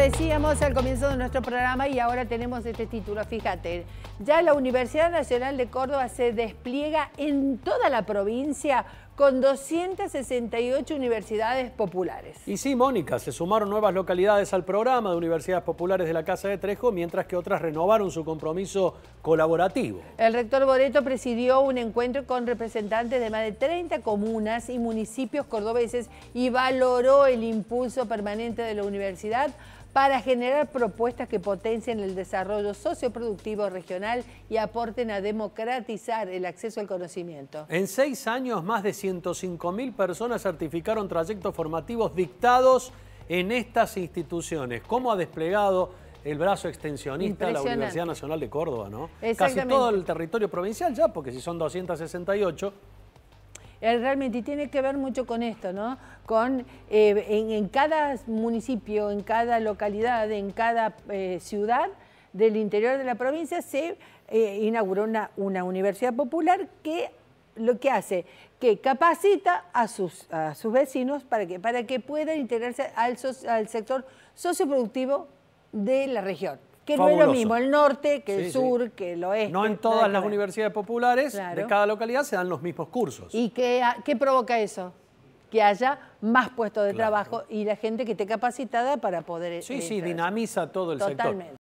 decíamos al comienzo de nuestro programa y ahora tenemos este título, fíjate. Ya la Universidad Nacional de Córdoba se despliega en toda la provincia con 268 universidades populares. Y sí, Mónica, se sumaron nuevas localidades al programa de universidades populares de la Casa de Trejo, mientras que otras renovaron su compromiso colaborativo. El rector Boreto presidió un encuentro con representantes de más de 30 comunas y municipios cordobeses y valoró el impulso permanente de la universidad para generar propuestas que potencien el desarrollo socioproductivo regional y aporten a democratizar el acceso al conocimiento. En seis años, más de 100 105.000 personas certificaron trayectos formativos dictados en estas instituciones. ¿Cómo ha desplegado el brazo extensionista la Universidad Nacional de Córdoba, ¿no? Casi todo el territorio provincial ya, porque si son 268... Eh, realmente, y tiene que ver mucho con esto, ¿no? Con, eh, en, cada municipio, en cada localidad, en cada eh, ciudad del interior de la provincia se inauguró una universidad popular que lo que hace que capacita a sus, a sus vecinos para que, para que puedan integrarse al, al sector socioproductivo de la región. Que no es lo mismo el norte que el sur, que el oeste. No en todas las universidades populares de cada localidad se dan los mismos cursos. ¿Y qué, ah, qué provoca eso? que haya más puestos de trabajo y la gente que esté capacitada para poder... Eh, sí, sí, dinamiza todo el sector. Totalmente.